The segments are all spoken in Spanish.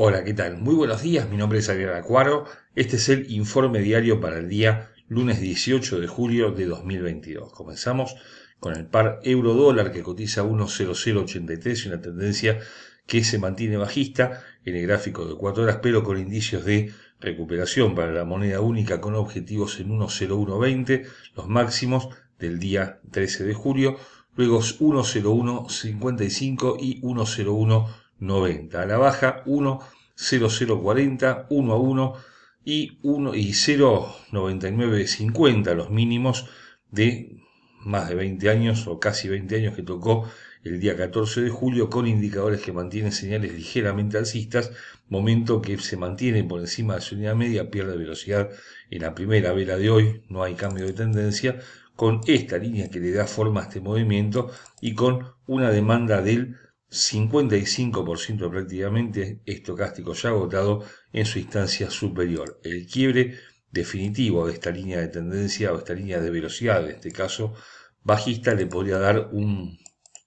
Hola, ¿qué tal? Muy buenos días, mi nombre es Ariel Acuaro. Este es el informe diario para el día lunes 18 de julio de 2022. Comenzamos con el par euro-dólar que cotiza 1.0083 y una tendencia que se mantiene bajista en el gráfico de 4 horas, pero con indicios de recuperación para la moneda única con objetivos en 1.0120, los máximos del día 13 de julio, luego 1.0155 y 1.0190. A la baja 1 0040, 1 a 1 y, 1 y 09950, los mínimos de más de 20 años o casi 20 años que tocó el día 14 de julio con indicadores que mantienen señales ligeramente alcistas, momento que se mantiene por encima de su unidad media, pierde velocidad en la primera vela de hoy, no hay cambio de tendencia, con esta línea que le da forma a este movimiento y con una demanda del 55% prácticamente estocástico ya agotado en su instancia superior. El quiebre definitivo de esta línea de tendencia o esta línea de velocidad, en este caso bajista, le podría dar un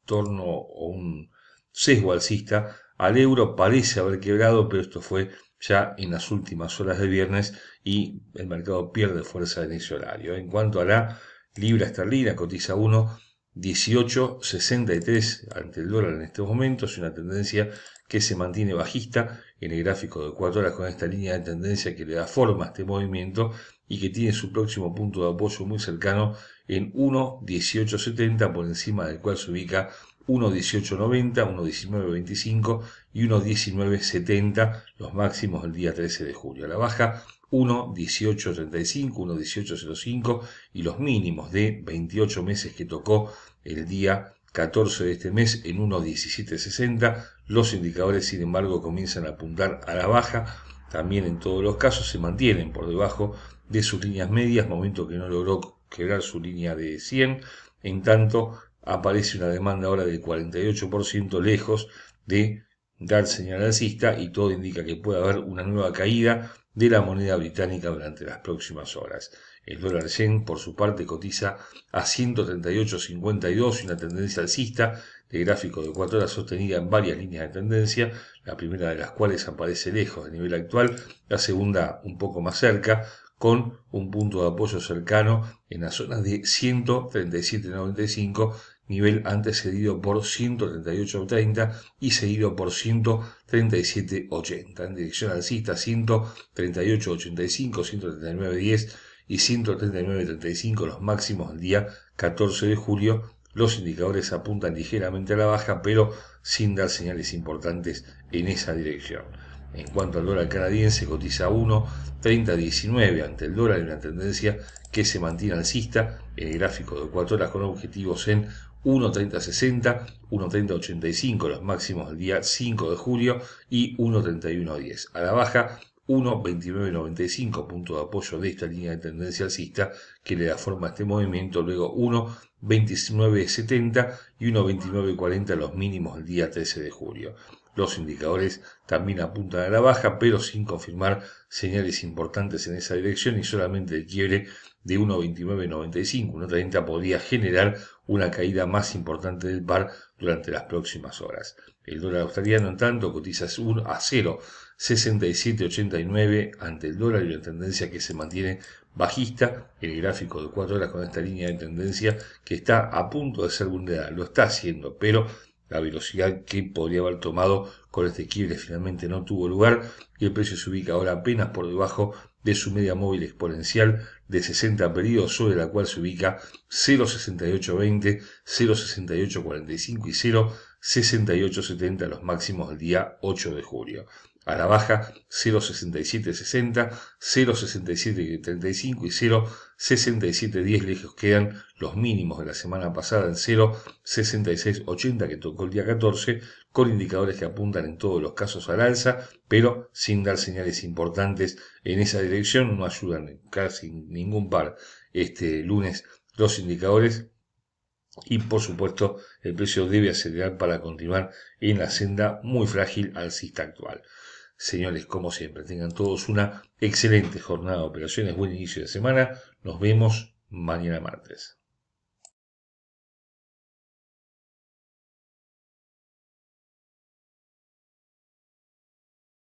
torno o un sesgo alcista al euro. Parece haber quebrado, pero esto fue ya en las últimas horas de viernes y el mercado pierde fuerza en ese horario. En cuanto a la libra esterlina, cotiza 1 18.63 ante el dólar en este momento, es una tendencia que se mantiene bajista en el gráfico de 4 horas con esta línea de tendencia que le da forma a este movimiento y que tiene su próximo punto de apoyo muy cercano en 1.1870 por encima del cual se ubica 1.1890, 1.1925 y 1.1970 los máximos del día 13 de julio. La baja 1.1835, 1.1805 y los mínimos de 28 meses que tocó el día 14 de este mes en 1.1760. Los indicadores, sin embargo, comienzan a apuntar a la baja. También en todos los casos se mantienen por debajo de sus líneas medias, momento que no logró quebrar su línea de 100. En tanto, aparece una demanda ahora de 48% lejos de dar señal alcista y todo indica que puede haber una nueva caída de la moneda británica durante las próximas horas. El dólar yen, por su parte, cotiza a 138.52 y una tendencia alcista de gráfico de 4 horas sostenida en varias líneas de tendencia, la primera de las cuales aparece lejos del nivel actual, la segunda un poco más cerca, con un punto de apoyo cercano en las zonas de 137.95 nivel antes cedido por 138.30 y seguido por 137.80. En dirección alcista 138.85, 139.10 y 139.35 los máximos del día 14 de julio. Los indicadores apuntan ligeramente a la baja, pero sin dar señales importantes en esa dirección. En cuanto al dólar canadiense, cotiza 1.3019 ante el dólar en una tendencia que se mantiene alcista en el gráfico de 4 horas con objetivos en 1.30.60, 1.30.85 los máximos el día 5 de julio y 1.31.10. A la baja, 1.29.95 punto de apoyo de esta línea de tendencia alcista que le da forma a este movimiento, luego 1.29.70 y 1.29.40 los mínimos el día 13 de julio. Los indicadores también apuntan a la baja, pero sin confirmar señales importantes en esa dirección y solamente el quiebre de 1.2995, 1.30 podría generar una caída más importante del par durante las próximas horas. El dólar australiano, en tanto, cotiza a 0.6789 ante el dólar y una tendencia que se mantiene bajista. El gráfico de 4 horas con esta línea de tendencia que está a punto de ser vulnerada, lo está haciendo, pero la velocidad que podría haber tomado con este quiebre finalmente no tuvo lugar y el precio se ubica ahora apenas por debajo de su media móvil exponencial de 60 periodos sobre la cual se ubica 0.6820, 0.6845 y 0.6870 los máximos del día 8 de julio a la baja 0.6760, 0.6735 y 0.6710 lejos quedan los mínimos de la semana pasada en 0.6680 que tocó el día 14 con indicadores que apuntan en todos los casos al alza pero sin dar señales importantes en esa dirección no ayudan casi ningún par este lunes los indicadores y por supuesto el precio debe acelerar para continuar en la senda muy frágil al cista actual. Señores, como siempre, tengan todos una excelente jornada de operaciones, buen inicio de semana. Nos vemos mañana martes.